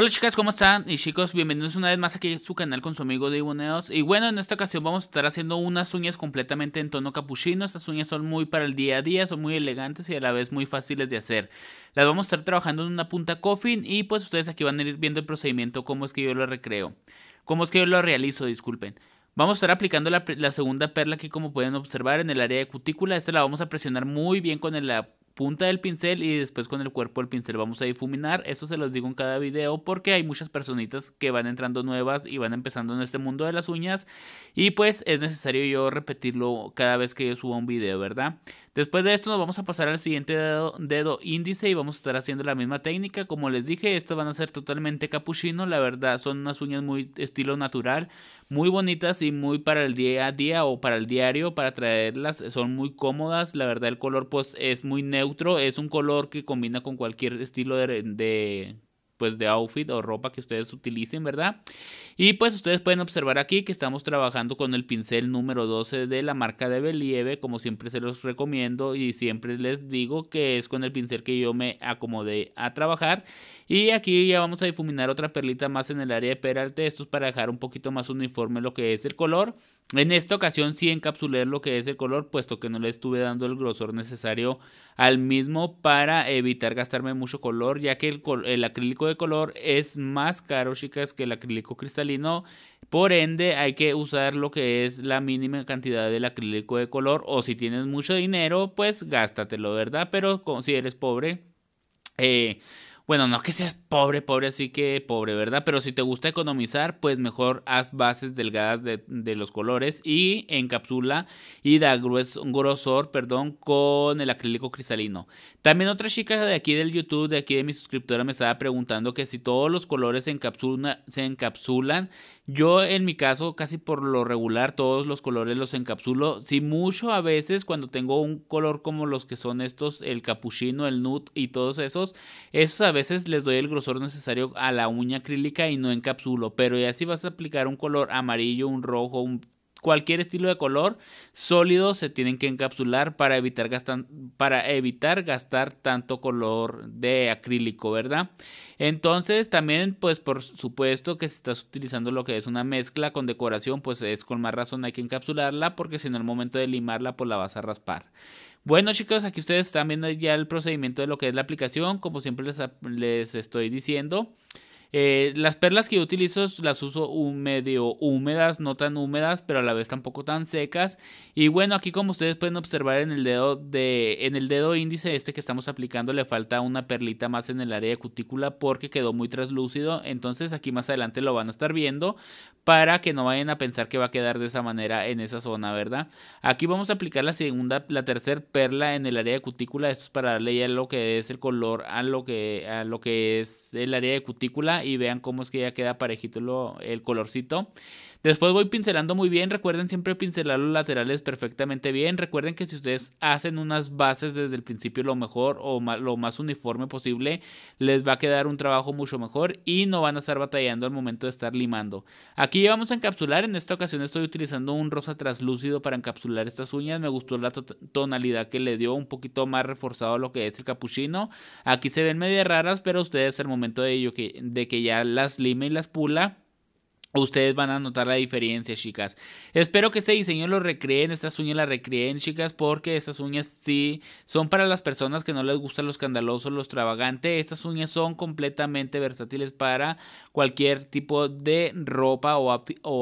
Hola chicas, ¿cómo están? Y chicos, bienvenidos una vez más aquí a su canal con su amigo Diboneos. Y bueno, en esta ocasión vamos a estar haciendo unas uñas completamente en tono capuchino. Estas uñas son muy para el día a día, son muy elegantes y a la vez muy fáciles de hacer. Las vamos a estar trabajando en una punta coffin y pues ustedes aquí van a ir viendo el procedimiento, cómo es que yo lo recreo. Cómo es que yo lo realizo, disculpen. Vamos a estar aplicando la, segunda perla aquí como pueden observar en el área de cutícula. Esta la vamos a presionar muy bien con el, punta del pincel y después con el cuerpo del pincel vamos a difuminar. Eso se los digo en cada video porque hay muchas personitas que van entrando nuevas y van empezando en este mundo de las uñas y pues es necesario yo repetirlo cada vez que yo suba un video, ¿verdad? Después de esto nos vamos a pasar al siguiente dedo, índice y vamos a estar haciendo la misma técnica. Como les dije, estas van a ser totalmente capuchino. La verdad son unas uñas muy estilo natural, muy bonitas y muy para el día a día o para el diario, para traerlas. Son muy cómodas. La verdad el color pues es muy neutro. Es un color que combina con cualquier estilo de pues de outfit o ropa que ustedes utilicen, ¿verdad? Y pues ustedes pueden observar aquí que estamos trabajando con el pincel número 12 de la marca de Believe, como siempre se los recomiendo y siempre les digo que es con el pincel que yo me acomodé a trabajar. Y aquí ya vamos a difuminar otra perlita más en el área de peralte, esto para dejar un poquito más uniforme lo que es el color. En esta ocasión sí encapsulé lo que es el color, puesto que no le estuve dando el grosor necesario al mismo para evitar gastarme mucho color, ya que el acrílico de color es más caro, chicas, que el acrílico cristalino. Por ende, hay que usar lo que es la mínima cantidad del acrílico de color. O si tienes mucho dinero, pues gástatelo, ¿verdad? Pero si eres pobre, eh, bueno, no que seas pobre, pobre, así que pobre, ¿verdad? Pero si te gusta economizar, pues mejor haz bases delgadas de, los colores y encapsula y da grosor, perdón, con el acrílico cristalino. También otra chica de aquí del YouTube, de aquí de mi suscriptora, me estaba preguntando que si todos los colores se encapsulan yo en mi caso casi por lo regular todos los colores los encapsulo. Si mucho a veces cuando tengo un color como los que son estos, el capuchino, el nude y todos esos, esos a veces les doy el grosor necesario a la uña acrílica y no encapsulo. Pero ya si vas a aplicar un color amarillo, un rojo, un cualquier estilo de color sólido se tienen que encapsular para evitar, para evitar gastar tanto color de acrílico, ¿verdad? Entonces también pues por supuesto que si estás utilizando lo que es una mezcla con decoración pues es con más razón hay que encapsularla porque si no al momento de limarla pues la vas a raspar. Bueno chicos, aquí ustedes están viendo ya el procedimiento de lo que es la aplicación, como siempre les, les estoy diciendo. Eh, las perlas que yo utilizo las uso medio húmedas, no tan húmedas, pero a la vez tampoco tan secas. Y bueno, aquí como ustedes pueden observar en el dedo de en el dedo índice este que estamos aplicando le falta una perlita más en el área de cutícula porque quedó muy traslúcido. Entonces aquí más adelante lo van a estar viendo para que no vayan a pensar que va a quedar de esa manera en esa zona, ¿verdad? Aquí vamos a aplicar la segunda, la tercera perla en el área de cutícula. Esto es para darle ya lo que es el color a lo que a lo que es el área de cutícula y vean cómo es que ya queda parejito el colorcito. Después voy pincelando muy bien, recuerden siempre pincelar los laterales perfectamente bien, recuerden que si ustedes hacen unas bases desde el principio lo mejor o lo más uniforme posible, les va a quedar un trabajo mucho mejor y no van a estar batallando al momento de estar limando. Aquí vamos a encapsular, en esta ocasión estoy utilizando un rosa traslúcido para encapsular estas uñas, me gustó la tonalidad que le dio, un poquito más reforzado a lo que es el capuchino. Aquí se ven medio raras, pero ustedes al momento de, ello que, de que ya las lime y las pula, Ustedes van a notar la diferencia, chicas. Espero que este diseño lo recreen, estas uñas las recreen, chicas, porque estas uñas sí son para las personas que no les gusta lo escandaloso, lo extravagante. Estas uñas son completamente versátiles para cualquier tipo de ropa o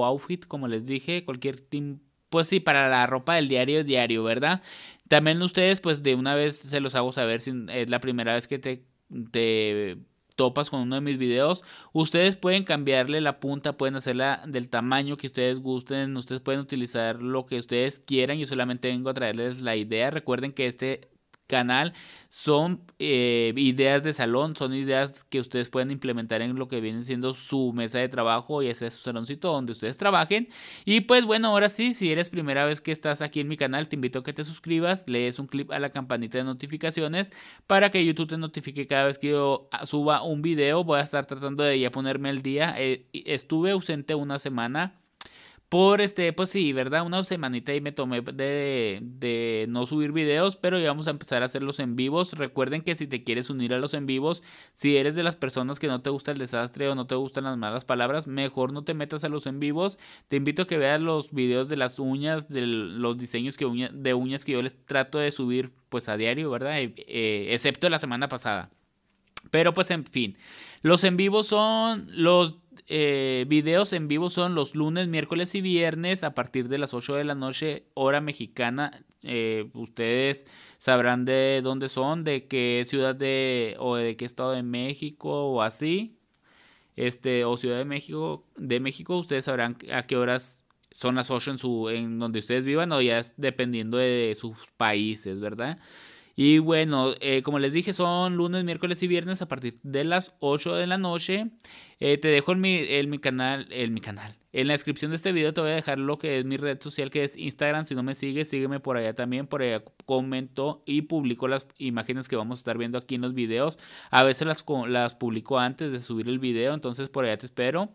outfit, como les dije, cualquier tipo pues sí, para la ropa del diario diario, ¿verdad? También ustedes, pues de una vez se los hago saber si es eh, la primera vez que te, te topas con uno de mis videos, ustedes pueden cambiarle la punta, pueden hacerla del tamaño que ustedes gusten, ustedes pueden utilizar lo que ustedes quieran, yo solamente vengo a traerles la idea, recuerden que este canal son eh, ideas de salón, son ideas que ustedes pueden implementar en lo que viene siendo su mesa de trabajo y ese es su saloncito donde ustedes trabajen. Y pues bueno, ahora sí, si eres primera vez que estás aquí en mi canal, te invito a que te suscribas, lees un clip a la campanita de notificaciones para que YouTube te notifique cada vez que yo ah, suba un video. Voy a estar tratando de ya ponerme al día. Eh, estuve ausente una semana por este, pues sí, ¿verdad? Una semanita y me tomé de, de, no subir videos, pero ya vamos a empezar a hacer los en vivos. Recuerden que si te quieres unir a los en vivos, si eres de las personas que no te gusta el desastre o no te gustan las malas palabras, mejor no te metas a los en vivos. Te invito a que veas los videos de las uñas, de los diseños que de uñas que yo les trato de subir pues a diario, ¿verdad? Eh, eh, excepto la semana pasada. Pero pues en fin, los en vivos son los eh, videos en vivo son los lunes, miércoles y viernes a partir de las 8 de la noche, hora mexicana. Eh, ustedes sabrán de dónde son, de qué ciudad de o de qué estado de México o así. Este, o Ciudad de México, de México, ustedes sabrán a qué horas son las 8 en su en donde ustedes vivan o ya es dependiendo de sus países, ¿verdad? Y bueno, eh, como les dije, son lunes, miércoles y viernes a partir de las 8 de la noche. Eh, te dejo en mi, mi canal, en mi canal. En la descripción de este video te voy a dejar lo que es mi red social, que es Instagram. Si no me sigues, sígueme por allá también. Por allá comentó y publico las imágenes que vamos a estar viendo aquí en los videos. A veces las, las publico antes de subir el video, entonces por allá te espero.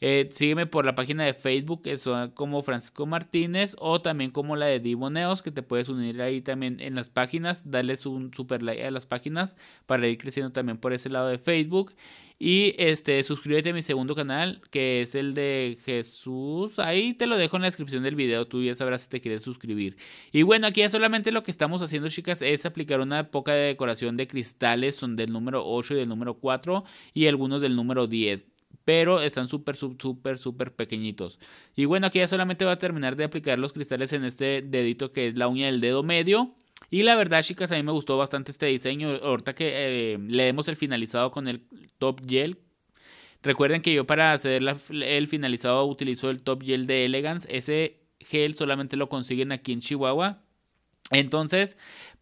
Eh, sígueme por la página de Facebook, eso como Francisco Martínez, o también como la de Diboneos que te puedes unir ahí también en las páginas, darles un super like a las páginas para ir creciendo también por ese lado de Facebook. Y este, suscríbete a mi segundo canal, que es el de Jesús. Ahí te lo dejo en la descripción del video. Tú ya sabrás si te quieres suscribir. Y bueno, aquí ya solamente lo que estamos haciendo, chicas, es aplicar una poca de decoración de cristales. Son del número 8 y del número 4 y algunos del número 10 pero están súper, súper, súper pequeñitos. Y bueno, aquí ya solamente va a terminar de aplicar los cristales en este dedito que es la uña del dedo medio. Y la verdad, chicas, a mí me gustó bastante este diseño. Ahorita que leemos eh, le demos el finalizado con el top gel. Recuerden que yo para hacer el finalizado utilizo el top gel de Elegance. Ese gel solamente lo consiguen aquí en Chihuahua. Entonces,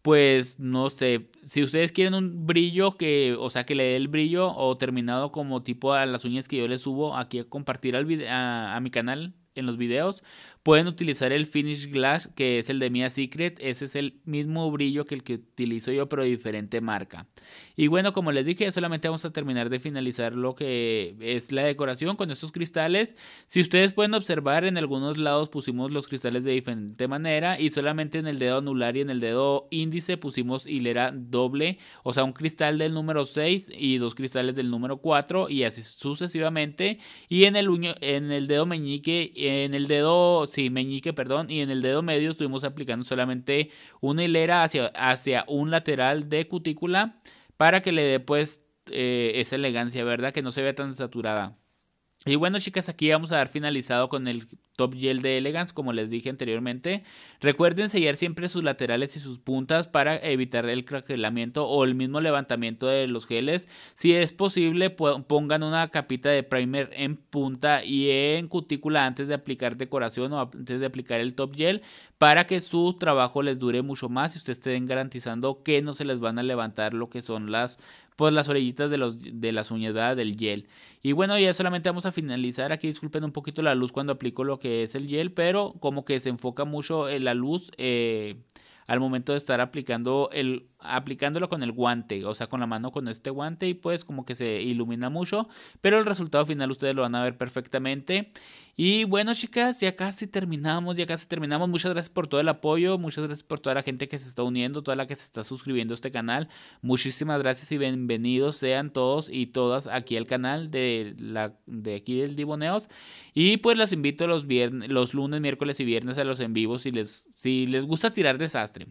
pues no sé, si ustedes quieren un brillo que, o sea, que le dé el brillo o terminado como tipo a las uñas que yo les subo aquí a compartir al a mi canal en los videos, Pueden utilizar el Finish Glass, que es el de Mia Secret. Ese es el mismo brillo que el que utilizo yo, pero de diferente marca. Y bueno, como les dije, solamente vamos a terminar de finalizar lo que es la decoración con estos cristales. Si ustedes pueden observar, en algunos lados pusimos los cristales de diferente manera. Y solamente en el dedo anular y en el dedo índice pusimos hilera doble. O sea, un cristal del número 6 y dos cristales del número 4. Y así sucesivamente. Y en el, en el dedo meñique, en el dedo sí, meñique, perdón, y en el dedo medio estuvimos aplicando solamente una hilera hacia, hacia un lateral de cutícula para que le dé pues eh, esa elegancia, ¿verdad? Que no se vea tan saturada. Y bueno, chicas, aquí vamos a dar finalizado con el Top Gel de Elegance, como les dije anteriormente. Recuerden sellar siempre sus laterales y sus puntas para evitar el craquelamiento o el mismo levantamiento de los geles. Si es posible, pongan una capita de primer en punta y en cutícula antes de aplicar decoración o antes de aplicar el Top Gel para que su trabajo les dure mucho más y ustedes estén garantizando que no se les van a levantar lo que son las pues las orejitas de, los, de las uñas del gel. Y bueno, ya solamente vamos a finalizar aquí. Disculpen un poquito la luz cuando aplico lo que que es el gel, pero como que se enfoca mucho en la luz eh, al momento de estar aplicando el aplicándolo con el guante, o sea, con la mano con este guante y pues como que se ilumina mucho, pero el resultado final ustedes lo van a ver perfectamente. Y bueno, chicas, ya casi terminamos, ya casi terminamos. Muchas gracias por todo el apoyo, muchas gracias por toda la gente que se está uniendo, toda la que se está suscribiendo a este canal. Muchísimas gracias y bienvenidos sean todos y todas aquí al canal de la de aquí del Diboneos y pues los invito los los lunes, miércoles y viernes a los en vivos si les si les gusta tirar desastre.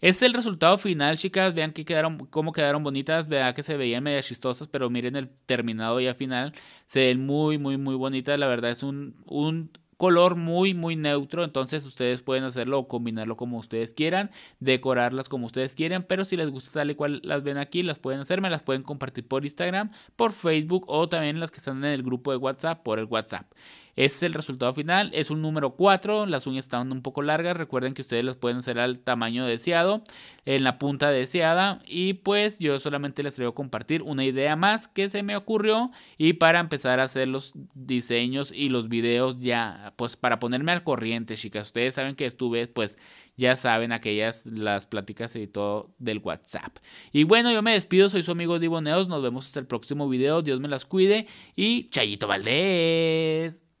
Este es el resultado final, chicas. Vean que quedaron, cómo quedaron bonitas. Vean que se veían medio chistosas, pero miren el terminado ya final. Se ven muy, muy, muy bonitas. La verdad es un, un color muy muy neutro entonces ustedes pueden hacerlo o combinarlo como ustedes quieran decorarlas como ustedes quieran pero si les gusta tal y cual las ven aquí las pueden hacer me las pueden compartir por Instagram por Facebook o también las que están en el grupo de WhatsApp por el WhatsApp ese es el resultado final, es un número 4, las uñas están un poco largas, recuerden que ustedes las pueden hacer al tamaño deseado, en la punta deseada y pues yo solamente les traigo compartir una idea más que se me ocurrió y para empezar a hacer los diseños y los videos ya, pues para ponerme al corriente chicas, ustedes saben que estuve pues ya saben aquellas las pláticas y todo del WhatsApp. Y bueno, yo me despido, soy su amigo Diboneos, nos vemos hasta el próximo video, Dios me las cuide y Chayito Valdés.